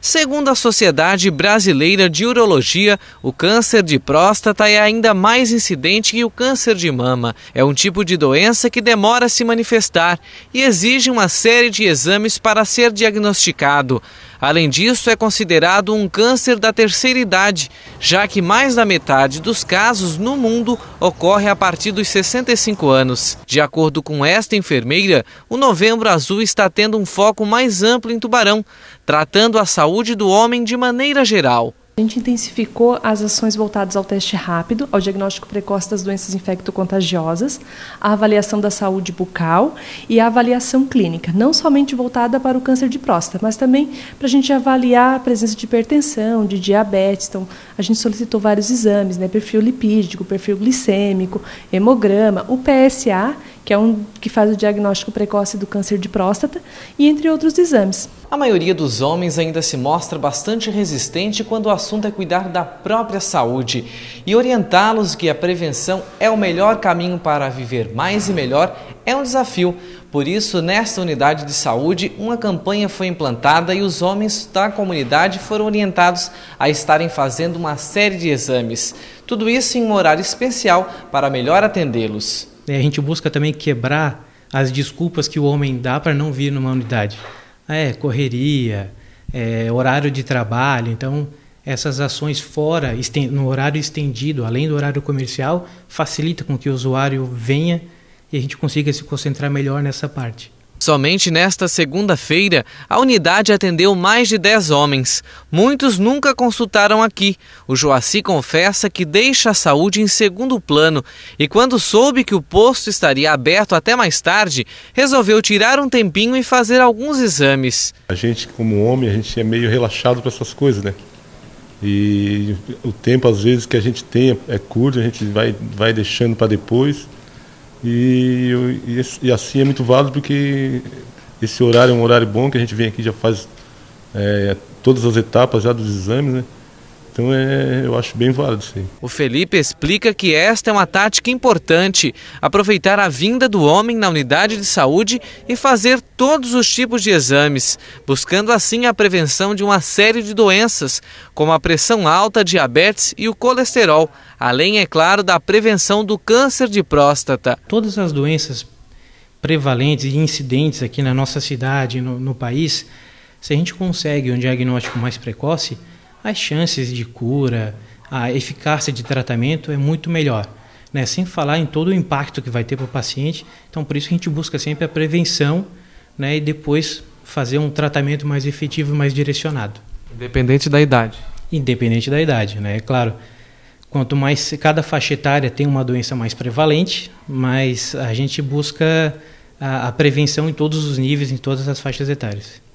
Segundo a Sociedade Brasileira de Urologia, o câncer de próstata é ainda mais incidente que o câncer de mama. É um tipo de doença que demora a se manifestar e exige uma série de exames para ser diagnosticado. Além disso, é considerado um câncer da terceira idade, já que mais da metade dos casos no mundo ocorre a partir dos 65 anos. De acordo com esta enfermeira, o Novembro Azul está tendo um foco mais amplo em Tubarão, tratando a saúde do homem de maneira geral. A gente intensificou as ações voltadas ao teste rápido, ao diagnóstico precoce das doenças infecto-contagiosas, a avaliação da saúde bucal e a avaliação clínica, não somente voltada para o câncer de próstata, mas também para a gente avaliar a presença de hipertensão, de diabetes. Então, a gente solicitou vários exames, né, perfil lipídico, perfil glicêmico, hemograma, o PSA que é um que faz o diagnóstico precoce do câncer de próstata, e entre outros exames. A maioria dos homens ainda se mostra bastante resistente quando o assunto é cuidar da própria saúde e orientá-los que a prevenção é o melhor caminho para viver mais e melhor é um desafio. Por isso, nesta unidade de saúde, uma campanha foi implantada e os homens da comunidade foram orientados a estarem fazendo uma série de exames. Tudo isso em um horário especial para melhor atendê-los. É, a gente busca também quebrar as desculpas que o homem dá para não vir numa unidade. Ah, é correria, é horário de trabalho. Então, essas ações fora, no horário estendido, além do horário comercial, facilita com que o usuário venha e a gente consiga se concentrar melhor nessa parte. Somente nesta segunda-feira, a unidade atendeu mais de 10 homens. Muitos nunca consultaram aqui. O Joaci confessa que deixa a saúde em segundo plano e, quando soube que o posto estaria aberto até mais tarde, resolveu tirar um tempinho e fazer alguns exames. A gente, como homem, a gente é meio relaxado para essas coisas, né? E o tempo, às vezes, que a gente tem é curto, a gente vai, vai deixando para depois. E, e, e, assim é muito válido porque esse horário é um horário bom que a gente vem aqui já faz é, todas as etapas já dos exames, né? Então é, eu acho bem válido aí. O Felipe explica que esta é uma tática importante, aproveitar a vinda do homem na unidade de saúde e fazer todos os tipos de exames, buscando assim a prevenção de uma série de doenças, como a pressão alta, diabetes e o colesterol, além, é claro, da prevenção do câncer de próstata. Todas as doenças prevalentes e incidentes aqui na nossa cidade, no, no país, se a gente consegue um diagnóstico mais precoce, as chances de cura, a eficácia de tratamento é muito melhor. Né? Sem falar em todo o impacto que vai ter para o paciente. Então, por isso que a gente busca sempre a prevenção né? e depois fazer um tratamento mais efetivo, mais direcionado. Independente da idade. Independente da idade, né? É claro, quanto mais cada faixa etária tem uma doença mais prevalente, mas a gente busca a, a prevenção em todos os níveis, em todas as faixas etárias.